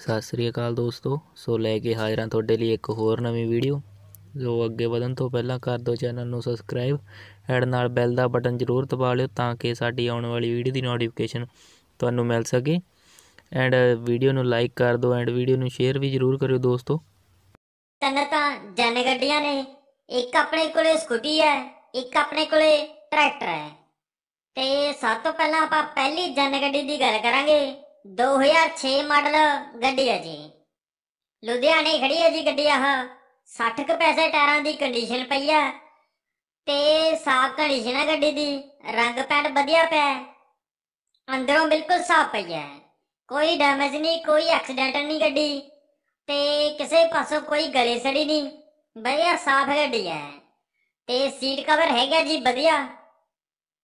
ਸਤਿ ਸ੍ਰੀ ਅਕਾਲ ਦੋਸਤੋ ਸੋ ਲੈ ਕੇ ਹਾਜ਼ਰਾਂ ਤੁਹਾਡੇ ਲਈ ਇੱਕ ਹੋਰ ਨਵੀਂ ਵੀਡੀਓ ਜੋ ਅੱਗੇ ਵਧਣ ਤੋਂ ਪਹਿਲਾਂ ਕਰ ਦਿਓ ਚੈਨਲ ਨੂੰ ਸਬਸਕ੍ਰਾਈਬ ਐਂਡ ਨਾਲ ਬੈਲ ਦਾ ਬਟਨ ਜ਼ਰੂਰ ਦਬਾ ਲਿਓ ਤਾਂ ਕਿ ਸਾਡੀ ਆਉਣ ਵਾਲੀ ਵੀਡੀਓ ਦੀ ਨੋਟੀਫਿਕੇਸ਼ਨ ਤੁਹਾਨੂੰ ਮਿਲ ਸਕੇ ਐਂਡ ਵੀਡੀਓ ਨੂੰ ਲਾਈਕ ਕਰ ਦਿਓ ਐਂਡ ਵੀਡੀਓ ਨੂੰ ਸ਼ੇਅਰ ਵੀ ਜ਼ਰੂਰ ਕਰਿਓ ਦੋਸਤੋ ਤਿੰਨ ਤਾਂ ਜਨ ਗੱਡੀਆਂ ਨੇ ਇੱਕ ਆਪਣੇ ਕੋਲੇ ਸਕੂਟੀ ਹੈ ਇੱਕ ਆਪਣੇ ਕੋਲੇ ਟਰੈਕਟਰ ਹੈ ਤੇ ਸਭ ਤੋਂ ਪਹਿਲਾਂ ਆਪਾਂ ਪਹਿਲੀ ਜਨ ਗੱਡੀ ਦੀ ਗੱਲ ਕਰਾਂਗੇ 2006 ਮਾਡਲ ਗੱਡੀ ਹੈ ਜੀ ਲੁਧਿਆਣੇ ਖੜੀ ਹੈ ਜੀ ਗੱਡੀ ਆਹ 60 ਕ ਪੈਸੇ ਟਾਇਰਾਂ ਦੀ ਕੰਡੀਸ਼ਨ ਪਈ ਆ ਤੇ ਸਾਫ ਕੰਡੀਸ਼ਨ ਹੈ ਗੱਡੀ ਦੀ ਰੰਗ ਪੈਂਟ ਵਧੀਆ ਪਿਆ ਅੰਦਰੋਂ ਬਿਲਕੁਲ ਸਾਫ ਪਈ ਹੈ ਕੋਈ ਡੈਮੇਜ ਨਹੀਂ ਕੋਈ ਐਕਸੀਡੈਂਟ ਨਹੀਂ ਗੱਡੀ ਤੇ ਕਿਸੇ ਪਾਸੋਂ ਕੋਈ ਗਲੇ ਸੜੀ ਨਹੀਂ ਵਧੀਆ ਸਾਫ ਗੱਡੀ ਹੈ ਤੇ ਸੀਟ ਕਵਰ ਹੈਗਾ ਜੀ ਵਧੀਆ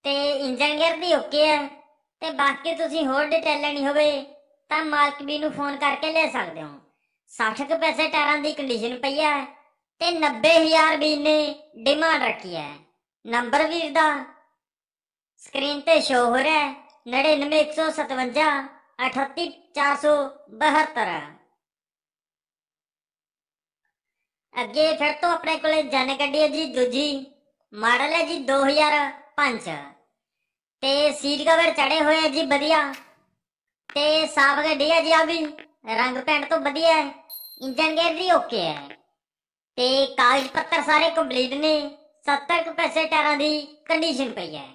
ਤੇ ਇੰਜਨ ਗੇਅਰ ਵੀ ਓਕੇ ਹੈ ਤੇ ਬਾਕੀ ਤੁਸੀਂ ਹੋਰ ਡਿਟੇਲ ਲੈਣੀ ਹੋਵੇ ਤਾਂ ਮਾਲਕ ਵੀ ਨੂੰ ਫੋਨ ਕਰਕੇ ਲੈ ਸਕਦੇ ਹੋ 60 ਪੈਸੇ ਟਾਇਰਾਂ ਦੀ ਕੰਡੀਸ਼ਨ ਪਈ ਹੈ ਤੇ 90000 ਵੀ ਨੇ ਡਿਮਾਂਡ ਰੱਖੀ ਹੈ ਨੰਬਰ ਵੀਰ ਦਾ ਸਕਰੀਨ ਤੇ ਸ਼ੋ ਹੋ ਰਿਹਾ ਹੈ 99157 38472 ਅੱਗੇ ਫਿਰ ਤੋਂ ਆਪਣੇ ਕੋਲੇ ਜਨ ਗੱਡੀ ਹੈ ਜੀ ਦੂਜੀ ਮਾਡਲ ਹੈ ਜੀ 2005 ਤੇ ਸੀਟ ਕਵਰ ਚੜੇ ਹੋਏ ਆ ਜੀ ਵਧੀਆ ਤੇ ਸਾਫ ਗੱਡੀ ਆ ਜੀ ਆ ਵੀ ਰੰਗ ਪੈਂਟ ਤੋਂ ਵਧੀਆ ਹੈ ਇੰਜਨ ਗੇਅਰ ਵੀ ਓਕੇ ਹੈ ਤੇ ਕਾਗਜ਼ ਪੱਤਰ ਸਾਰੇ ਕੰਪਲੀਟ ਨੇ 70 ਪੈਸੇ ਟਾਇਰਾਂ ਦੀ ਕੰਡੀਸ਼ਨ ਪਈ ਹੈ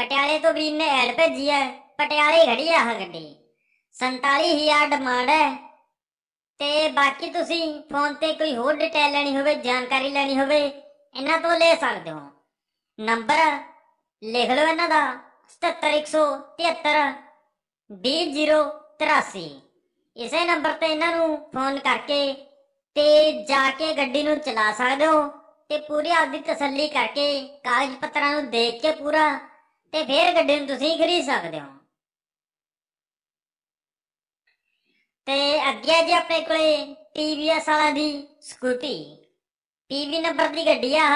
ਪਟਿਆਲੇ ਤੋਂ ਵੀ ਨੇ ਐਡ ਭੇਜੀ ਹੈ ਪਟਿਆਲੇ ਖੜੀ ਆ ਗੱਡੀ 47000 ਡਿਮਾਂਡ ਹੈ ਤੇ ਬਾਕੀ ਤੁਸੀਂ ਫੋਨ ਤੇ ਕੋਈ ਹੋਰ ਡਿਟੇਲ ਲੈਣੀ ਹੋਵੇ ਜਾਣਕਾਰੀ ਲੈਣੀ ਹੋਵੇ ਇਹਨਾਂ ਤੋਂ ਲੈ ਸਕਦੇ ਹੋ ਨੰਬਰ ਲਿਖ ਲਓ ਇਹਨਾਂ ਦਾ 77173 B083 ਇਸੇ ਨੰਬਰ ਤੇ ਇਹਨਾਂ ਨੂੰ ਫੋਨ ਕਰਕੇ ਤੇ ਜਾ ਕੇ ਗੱਡੀ ਨੂੰ ਚਲਾ ਸਕਦੇ ਹੋ ਤੇ ਪੂਰੀ ਆਪਦੀ ਤਸੱਲੀ ਕਰਕੇ ਕਾਗਜ਼ ਪੱਤਰਾਂ ਨੂੰ ਦੇਖ ਕੇ ਪੂਰਾ ਤੇ ਫੇਰ ਗੱਡੀ ਨੂੰ ਤੁਸੀਂ ਖਰੀਦ ਸਕਦੇ ਹੋ ਤੇ ਅੱਗੇ ਜੀ ਆਪਣੇ ਕੋਲੇ TVS ਵਾਲਾ ਦੀ ਸਕੂਟੀ ਟੀਵੀ ਨੰਬਰ ਦੀ ਗੱਡੀ ਆ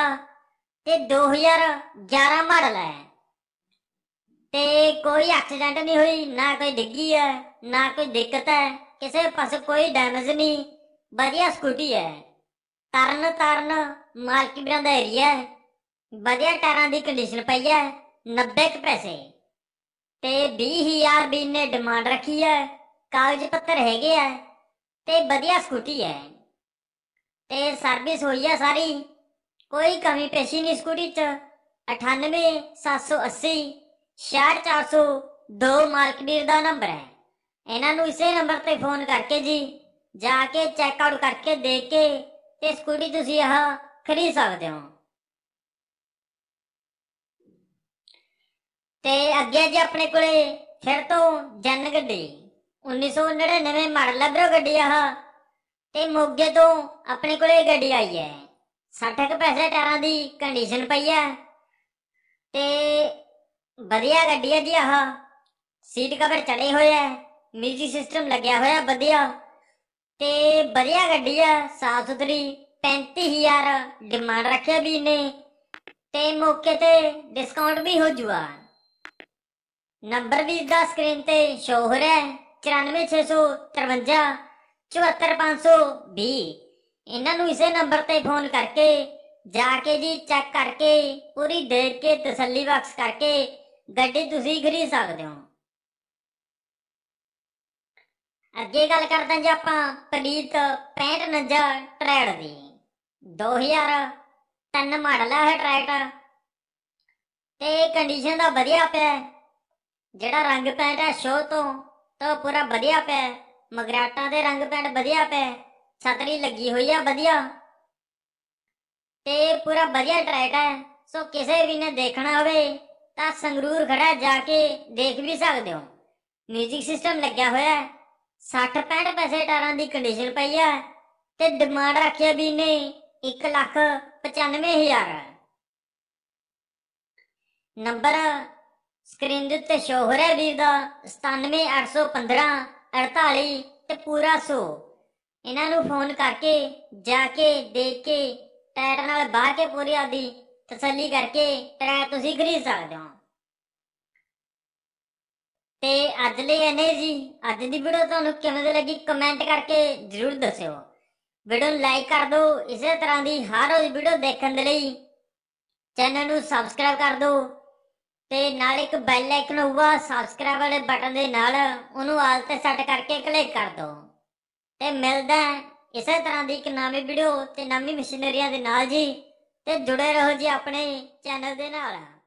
ਤੇ 2011 ਮਾਡਲ ਹੈ ਤੇ ਕੋਈ ਐਕਸੀਡੈਂਟ ਨਹੀਂ ਹੋਈ ਨਾ ਕੋਈ ਡਿੱਗੀ ਹੈ ਨਾ ਕੋਈ ਦਿੱਕਤ ਹੈ ਕਿਸੇ ਪਾਸੇ ਕੋਈ ਡੈਮੇਜ ਨਹੀਂ ਵਧੀਆ ਸਕੂਟੀ ਹੈ ਤਰਨ ਤਰਨ ਮਾਲਕੀ ਬਰਾਂ ਦਾ ਏਰੀਆ ਹੈ ਵਧੀਆ ਟਾਰਾਂ ਦੀ ਕੰਡੀਸ਼ਨ ਪਈ ਹੈ 90 ਕ ਪੈਸੇ ਤੇ 20000 ਵੀ ਨੇ ਡਿਮਾਂਡ ਰੱਖੀ ਹੈ ਕਾਗਜ਼ ਪੱਤਰ ਹੈਗੇ ਆ ਤੇ ਵਧੀਆ ਸਕੂਟੀ ਹੈ ਤੇ ਸਰਵਿਸ ਹੋਈ ਹੈ ਸਾਰੀ ਕੋਈ ਕਮੀ ਪੇਸ਼ੀ ਨਹੀਂ ਸਕੂਟੀ 'ਚ 98 780 64402 ਦਾ ਨੰਬਰ ਹੈ ਇਹਨਾਂ ਨੂੰ ਇਸੇ ਨੰਬਰ ਤੇ ਫੋਨ ਕਰਕੇ ਜੀ ਜਾ ਕੇ ਚੈੱਕ ਆਊਟ ਕਰਕੇ ਦੇਖ ਕੇ ਤੇ ਸਕੂਟੀ ਤੁਸੀਂ ਆਹ ਖਰੀਦ ਸਕਦੇ ਹੋ ਤੇ ਅੱਗੇ ਜੀ ਆਪਣੇ ਕੋਲੇ ਫਿਰ ਤੋਂ ਜਨ ਗੱਡੀ 1999 ਮਾਡਲ ਆ ਗੱਡੀ ਆਹ ਤੇ ਮੋਗੇ ਤੋਂ ਆਪਣੇ ਕੋਲੇ ਗੱਡੀ ਆਈ ਹੈ 60 ਪੈਸੇ ਟਾਇਰਾਂ ਦੀ ਕੰਡੀਸ਼ਨ ਪਈ ਆ ਤੇ ਵਧੀਆ ਗੱਡੀ ਆ ਜੀ ਆਹ ਸੀਟ ਕਵਰ ਚੜੇ ਹੋਏ ਆ ਮਿਊਜ਼ਿਕ ਸਿਸਟਮ ਲੱਗਿਆ ਹੋਇਆ ਵਧੀਆ ਤੇ ਵਧੀਆ ਗੱਡੀ ਆ ਸਾਫ ਸੁਥਰੀ 35000 ਡਿਮਾਂਡ ਰੱਖਿਆ ਵੀ ਨੇ ਤੇ ਮੌਕੇ ਤੇ ਡਿਸਕਾਊਂਟ ਵੀ ਹੋ ਜੂਆ ਨੰਬਰ ਵੀ ਦਾ ਸਕਰੀਨ ਤੇ ਸ਼ੋ ਹੋ ਰਿਹਾ 94653 74520 ਇਹਨਾਂ ਨੂੰ ਇਸੇ ਨੰਬਰ ਤੇ ਫੋਨ ਕਰਕੇ ਜਾ ਕੇ ਜੀ ਚੈੱਕ ਕਰਕੇ ਪੂਰੀ ਦੇਖ ਕੇ ਤਸੱਲੀ ਬਖਸ਼ ਕਰਕੇ ਗੱਡੀ ਤੁਸੀਂ ਖਰੀਦ ਸਕਦੇ ਹੋ ਅੱਗੇ ਗੱਲ ਕਰਦੇ ਹਾਂ ਜੀ ਆਪਾਂ ਪ੍ਰੀਤ 6549 ਟਰੈਡ ਦੀ 2000 ਤਨ ਮਾਡਲ ਹੈ ਟਰੈਕਟਰ ਤੇ ਕੰਡੀਸ਼ਨ ਦਾ ਵਧੀਆ ਪਿਆ ਜਿਹੜਾ ਰੰਗ ਪੈਂਟ ਹੈ ਸ਼ੋ ਤੋਂ ਤਾਂ ਪੂਰਾ ਵਧੀਆ ਪਿਆ ਮਗਰਾਟਾ ਦੇ ਰੰਗ ਪੈਂਟ ਵਧੀਆ ਪਿਆ ਛਤਰੀ ਲੱਗੀ ਹੋਈ ਆ ਵਧੀਆ ਤੇ ਪੂਰਾ ਵਧੀਆ ਟਰੈਕ ਹੈ ਸੋ ਕਿਸੇ ਵੀ ਨੇ ਦੇਖਣਾ ਹੋਵੇ ਤਾਂ ਸੰਗਰੂਰ ਖੜਾ ਜਾ ਕੇ ਦੇਖ ਵੀ ਸਕਦੇ ਹੋ 뮤직 ਸਿਸਟਮ ਲੱਗਿਆ ਹੋਇਆ ਹੈ 60 65 ਪੈਸੇ ਟਾਰਾਂ ਦੀ ਕੰਡੀਸ਼ਨ ਪਈ ਆ ਤੇ ਡਿਮਾਂਡ ਰੱਖਿਆ ਵੀ ਨੇ 1 ਲੱਖ 95000 ਨੰਬਰ ਸਕਰੀਨ ਦੇ ਉੱਤੇ ਸ਼ੋ ਹੋ ਰਿਹਾ ਵੀਰ ਦਾ 97815 48 ਤੇ ਪੂਰਾ 100 ਇਹਨਾਂ ਨੂੰ ਫੋਨ ਕਰਕੇ ਜਾ ਕੇ ਦੇਖ ਕੇ ਟਾਇਰ ਨਾਲ ਬਾਹਰ ਕੇ ਪੂਰੀ ਆਦੀ ਤਸੱਲੀ ਕਰਕੇ ਟਾਇਰ ਤੁਸੀਂ ਖਰੀਦ ਸਕਦੇ ਹੋ ਤੇ ਅੱਜ ਲਈ ਇਹਨੇ ਜੀ ਅੱਜ ਦੀ ਵੀਡੀਓ ਤੁਹਾਨੂੰ ਕਿਵੇਂ ਦੀ ਲੱਗੀ ਕਮੈਂਟ ਕਰਕੇ ਜਰੂਰ ਦੱਸਿਓ ਵੀਡੀਓ ਨੂੰ ਲਾਈਕ ਕਰ ਦਿਓ ਇਸੇ ਤਰ੍ਹਾਂ ਦੀ ਹਰ ਰੋਜ਼ ਵੀਡੀਓ ਦੇਖਣ ਦੇ ਲਈ ਚੈਨਲ ਨੂੰ ਸਬਸਕ੍ਰਾਈਬ ਕਰ ਦਿਓ ਤੇ ਨਾਲ ਇੱਕ ਬੈਲ ਆਈਕਨ ਹੋਊਗਾ ਸਬਸਕ੍ਰਾਈਬ ਵਾਲੇ ਬਟਨ ਦੇ ਨਾਲ ਉਹਨੂੰ ਆਲ ਤੇ ਸੈੱਟ ਕਰਕੇ ਕਲਿੱਕ ਕਰ ਦਿਓ ਤੇ ਮਿਲਦਾ ਹੈ ਇਸੇ ਤਰ੍ਹਾਂ ਦੀ ਇੱਕ ਨਵੀਂ ਵੀਡੀਓ ਤੇ ਨਵੀਂ ਮਸ਼ੀਨਰੀਆਂ ਦੇ ਨਾਲ ਜੀ ਤੇ ਜੁੜੇ ਰਹੋ ਜੀ ਆਪਣੇ ਚੈਨਲ ਦੇ ਨਾਲ